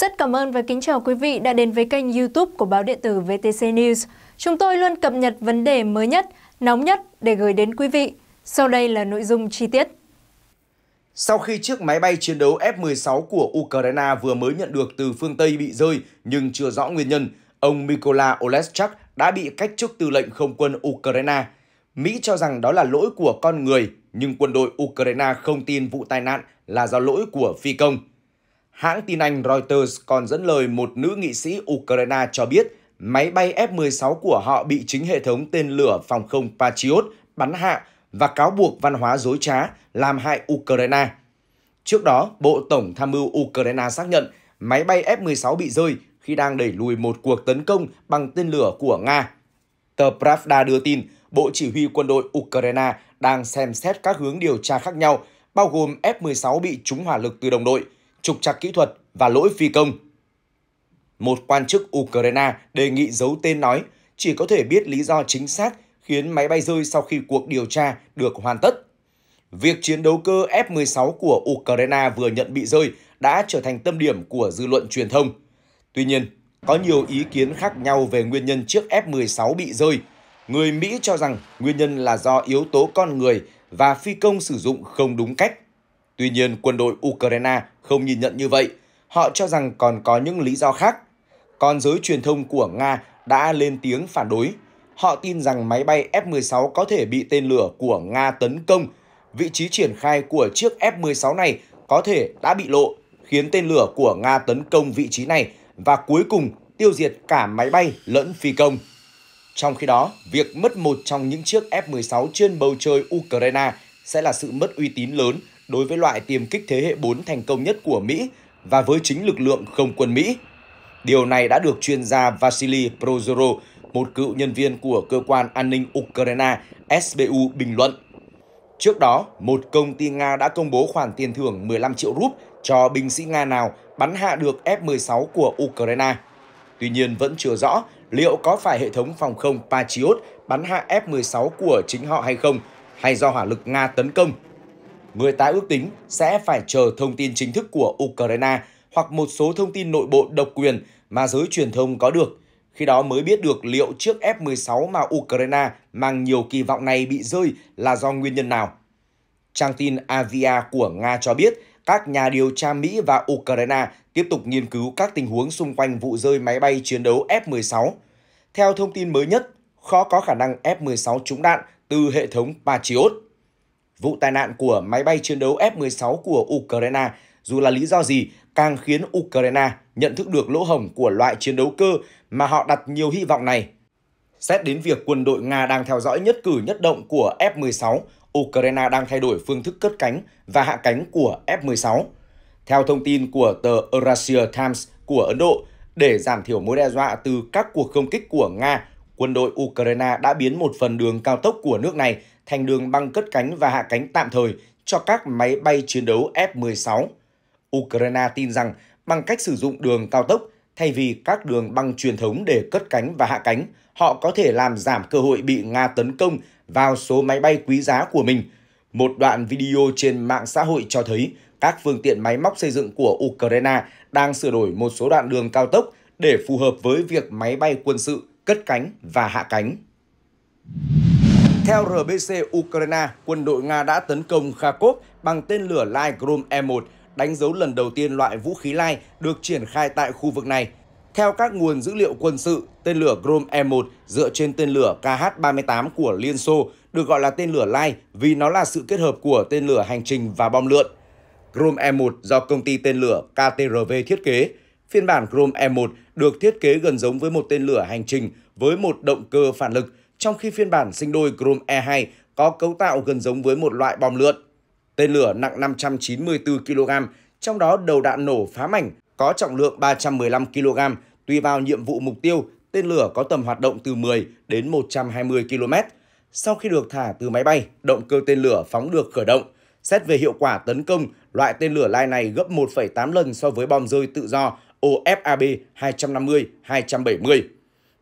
Rất cảm ơn và kính chào quý vị đã đến với kênh youtube của báo điện tử VTC News. Chúng tôi luôn cập nhật vấn đề mới nhất, nóng nhất để gửi đến quý vị. Sau đây là nội dung chi tiết. Sau khi chiếc máy bay chiến đấu F-16 của Ukraine vừa mới nhận được từ phương Tây bị rơi nhưng chưa rõ nguyên nhân, ông Mykola Oleschak đã bị cách chức tư lệnh không quân Ukraine. Mỹ cho rằng đó là lỗi của con người, nhưng quân đội Ukraine không tin vụ tai nạn là do lỗi của phi công. Hãng tin Anh Reuters còn dẫn lời một nữ nghị sĩ Ukraine cho biết máy bay F-16 của họ bị chính hệ thống tên lửa phòng không Patriot bắn hạ và cáo buộc văn hóa dối trá làm hại Ukraine. Trước đó, Bộ Tổng tham mưu Ukraine xác nhận máy bay F-16 bị rơi khi đang đẩy lùi một cuộc tấn công bằng tên lửa của Nga. Tờ Pravda đưa tin, Bộ Chỉ huy quân đội Ukraine đang xem xét các hướng điều tra khác nhau, bao gồm F-16 bị trúng hỏa lực từ đồng đội – trục trặc kỹ thuật và lỗi phi công. Một quan chức Ukraine đề nghị giấu tên nói chỉ có thể biết lý do chính xác khiến máy bay rơi sau khi cuộc điều tra được hoàn tất. Việc chiến đấu cơ F-16 của Ukraine vừa nhận bị rơi đã trở thành tâm điểm của dư luận truyền thông. Tuy nhiên, có nhiều ý kiến khác nhau về nguyên nhân chiếc F-16 bị rơi. Người Mỹ cho rằng nguyên nhân là do yếu tố con người và phi công sử dụng không đúng cách. Tuy nhiên, quân đội Ukraine không nhìn nhận như vậy. Họ cho rằng còn có những lý do khác. Còn giới truyền thông của Nga đã lên tiếng phản đối. Họ tin rằng máy bay F-16 có thể bị tên lửa của Nga tấn công. Vị trí triển khai của chiếc F-16 này có thể đã bị lộ, khiến tên lửa của Nga tấn công vị trí này và cuối cùng tiêu diệt cả máy bay lẫn phi công. Trong khi đó, việc mất một trong những chiếc F-16 trên bầu trời Ukraine sẽ là sự mất uy tín lớn đối với loại tiêm kích thế hệ 4 thành công nhất của Mỹ và với chính lực lượng không quân Mỹ. Điều này đã được chuyên gia Vasily Prozoro, một cựu nhân viên của cơ quan an ninh Ukraine SBU bình luận. Trước đó, một công ty Nga đã công bố khoản tiền thưởng 15 triệu rúp cho binh sĩ Nga nào bắn hạ được F-16 của Ukraine. Tuy nhiên vẫn chưa rõ liệu có phải hệ thống phòng không Patriot bắn hạ F-16 của chính họ hay không, hay do hỏa lực Nga tấn công người ta ước tính sẽ phải chờ thông tin chính thức của Ukraine hoặc một số thông tin nội bộ độc quyền mà giới truyền thông có được. Khi đó mới biết được liệu chiếc F-16 mà Ukraine mang nhiều kỳ vọng này bị rơi là do nguyên nhân nào. Trang tin Avia của Nga cho biết các nhà điều tra Mỹ và Ukraine tiếp tục nghiên cứu các tình huống xung quanh vụ rơi máy bay chiến đấu F-16. Theo thông tin mới nhất, khó có khả năng F-16 trúng đạn từ hệ thống Patriot. Vụ tai nạn của máy bay chiến đấu F-16 của Ukraine dù là lý do gì càng khiến Ukraine nhận thức được lỗ hổng của loại chiến đấu cơ mà họ đặt nhiều hy vọng này. Xét đến việc quân đội Nga đang theo dõi nhất cử nhất động của F-16, Ukraine đang thay đổi phương thức cất cánh và hạ cánh của F-16. Theo thông tin của tờ Eurasia Times của Ấn Độ, để giảm thiểu mối đe dọa từ các cuộc không kích của Nga quân đội Ukraine đã biến một phần đường cao tốc của nước này thành đường băng cất cánh và hạ cánh tạm thời cho các máy bay chiến đấu F-16. Ukraine tin rằng bằng cách sử dụng đường cao tốc thay vì các đường băng truyền thống để cất cánh và hạ cánh, họ có thể làm giảm cơ hội bị Nga tấn công vào số máy bay quý giá của mình. Một đoạn video trên mạng xã hội cho thấy các phương tiện máy móc xây dựng của Ukraine đang sửa đổi một số đoạn đường cao tốc để phù hợp với việc máy bay quân sự cất cánh và hạ cánh. Theo RBC Ukraine, quân đội Nga đã tấn công Kharkov bằng tên lửa Light E-1, đánh dấu lần đầu tiên loại vũ khí Light được triển khai tại khu vực này. Theo các nguồn dữ liệu quân sự, tên lửa Grom E-1 dựa trên tên lửa KH-38 của Liên Xô được gọi là tên lửa Light vì nó là sự kết hợp của tên lửa hành trình và bom lượn. Grom E-1 do công ty tên lửa KTRV thiết kế, Phiên bản Chrome E1 được thiết kế gần giống với một tên lửa hành trình với một động cơ phản lực, trong khi phiên bản sinh đôi Chrome E2 có cấu tạo gần giống với một loại bom lượn. Tên lửa nặng 594 kg, trong đó đầu đạn nổ phá mảnh có trọng lượng 315 kg. Tùy vào nhiệm vụ mục tiêu, tên lửa có tầm hoạt động từ 10 đến 120 km. Sau khi được thả từ máy bay, động cơ tên lửa phóng được khởi động. Xét về hiệu quả tấn công, loại tên lửa lai này gấp 1,8 lần so với bom rơi tự do OFAB 250-270.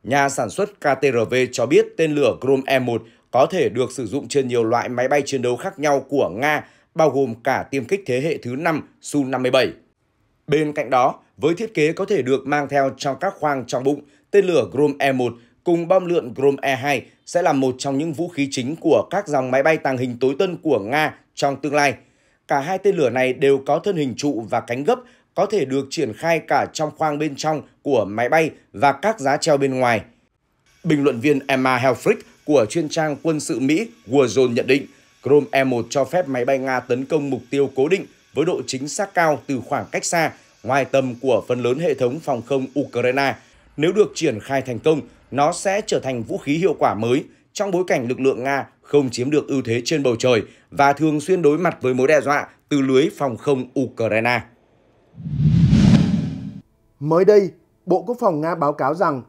Nhà sản xuất KTRV cho biết tên lửa Grom e 1 có thể được sử dụng trên nhiều loại máy bay chiến đấu khác nhau của Nga, bao gồm cả tiêm kích thế hệ thứ 5 Su-57. Bên cạnh đó, với thiết kế có thể được mang theo trong các khoang trong bụng, tên lửa Grom E1 cùng bom lượn Grom E2 sẽ là một trong những vũ khí chính của các dòng máy bay tàng hình tối tân của Nga trong tương lai. Cả hai tên lửa này đều có thân hình trụ và cánh gấp có thể được triển khai cả trong khoang bên trong của máy bay và các giá treo bên ngoài. Bình luận viên Emma Helfrich của chuyên trang quân sự Mỹ Warzone nhận định, Chrome e M 1 cho phép máy bay Nga tấn công mục tiêu cố định với độ chính xác cao từ khoảng cách xa, ngoài tầm của phần lớn hệ thống phòng không Ukraine. Nếu được triển khai thành công, nó sẽ trở thành vũ khí hiệu quả mới trong bối cảnh lực lượng Nga không chiếm được ưu thế trên bầu trời và thường xuyên đối mặt với mối đe dọa từ lưới phòng không Ukraine. Mới đây, Bộ Quốc phòng Nga báo cáo rằng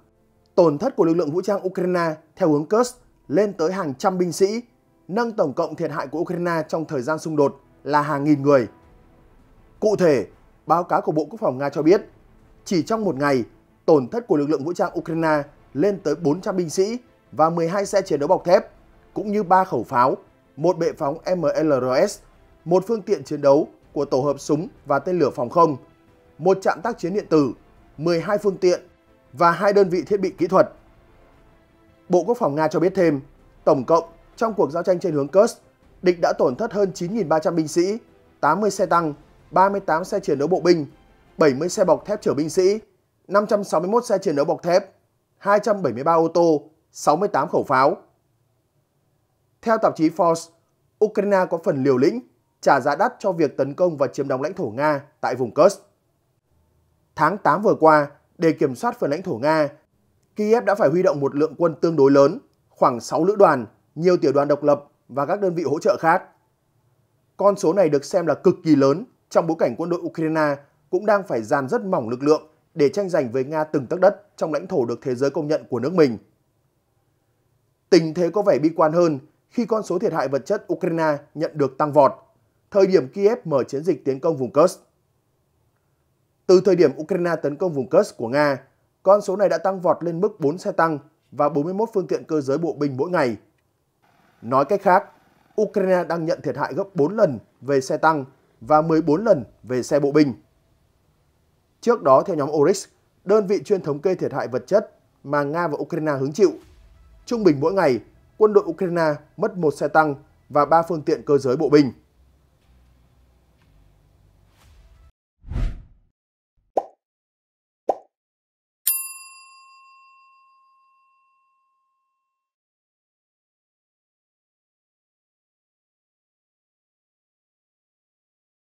tổn thất của lực lượng vũ trang Ukraine theo hướng Kursk lên tới hàng trăm binh sĩ, nâng tổng cộng thiệt hại của Ukraine trong thời gian xung đột là hàng nghìn người. Cụ thể, báo cáo của Bộ Quốc phòng Nga cho biết, chỉ trong một ngày, tổn thất của lực lượng vũ trang Ukraine lên tới 400 binh sĩ và 12 xe chiến đấu bọc thép, cũng như 3 khẩu pháo, một bệ phóng MLRS, một phương tiện chiến đấu của tổ hợp súng và tên lửa phòng không, một trạm tác chiến điện tử, 12 phương tiện và hai đơn vị thiết bị kỹ thuật. Bộ Quốc phòng Nga cho biết thêm, tổng cộng trong cuộc giao tranh trên hướng Kursk, địch đã tổn thất hơn 9.300 binh sĩ, 80 xe tăng, 38 xe chiến đấu bộ binh, 70 xe bọc thép chở binh sĩ, 561 xe chiến đấu bọc thép, 273 ô tô, 68 khẩu pháo. Theo tạp chí Forbes, Ukraine có phần liều lĩnh trả giá đắt cho việc tấn công và chiếm đóng lãnh thổ Nga tại vùng Kursk. Tháng 8 vừa qua, để kiểm soát phần lãnh thổ Nga, Kiev đã phải huy động một lượng quân tương đối lớn, khoảng 6 lữ đoàn, nhiều tiểu đoàn độc lập và các đơn vị hỗ trợ khác. Con số này được xem là cực kỳ lớn trong bối cảnh quân đội Ukraine cũng đang phải dàn rất mỏng lực lượng để tranh giành với Nga từng tấc đất trong lãnh thổ được thế giới công nhận của nước mình. Tình thế có vẻ bi quan hơn khi con số thiệt hại vật chất Ukraine nhận được tăng vọt – thời điểm Kiev mở chiến dịch tiến công vùng Kursk. Từ thời điểm Ukraine tấn công vùng Kursk của Nga, con số này đã tăng vọt lên mức 4 xe tăng và 41 phương tiện cơ giới bộ binh mỗi ngày. Nói cách khác, Ukraine đang nhận thiệt hại gấp 4 lần về xe tăng và 14 lần về xe bộ binh. Trước đó, theo nhóm Oryx, đơn vị chuyên thống kê thiệt hại vật chất mà Nga và Ukraine hứng chịu. Trung bình mỗi ngày, quân đội Ukraine mất một xe tăng và ba phương tiện cơ giới bộ binh.